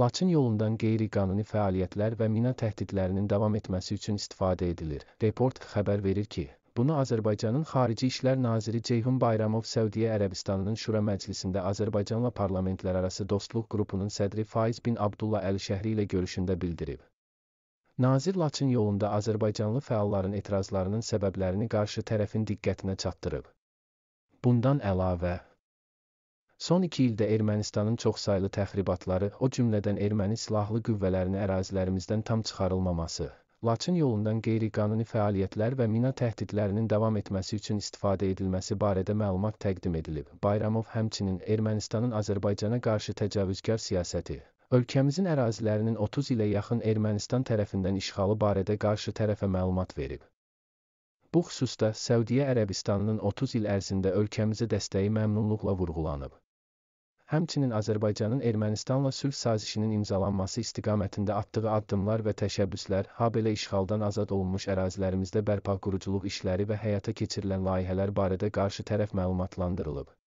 Laçın yolundan qeyri-qanuni fəaliyyətlər və mina təhdidlərinin davam etməsi üçün istifadə edilir. Report xəbər verir ki, bunu Azərbaycanın Xarici İşlər Naziri Ceyhun Bayramov Səudiyyə Ərəbistanının Şura Məclisində Azərbaycanla parlamentlərarası dostluq qrupunun sədri Faiz bin Abdullah Əli Şəhri ilə görüşündə bildirib. Nazir Laçın yolunda Azərbaycanlı fəalların etirazlarının səbəblərini qarşı tərəfin diqqətinə çatdırıb. Bundan əlavə, Son iki ildə Ermənistanın çoxsaylı təxribatları, o cümlədən erməni silahlı qüvvələrinin ərazilərimizdən tam çıxarılmaması, Laçın yolundan qeyri-qanuni fəaliyyətlər və mina təhdidlərinin davam etməsi üçün istifadə edilməsi barədə məlumat təqdim edilib. Bayramov həmçinin Ermənistanın Azərbaycana qarşı təcavüzkar siyasəti, ölkəmizin ərazilərinin 30 ilə yaxın Ermənistan tərəfindən işğalı barədə qarşı tərəfə məlumat verib. Bu xüsusda Səudiyyə Ərəbistanının 30 il ərzində ölkəmizə dəstəyi məmnunluqla vurğulanıb həmçinin Azərbaycanın Ermənistanla sülh sazişinin imzalanması istiqamətində atdığı addımlar və təşəbbüslər, habelə işğaldan azad olunmuş ərazilərimizdə bərpa quruculuq işləri və həyata keçirilən layihələr barədə qarşı tərəf məlumatlandırılıb.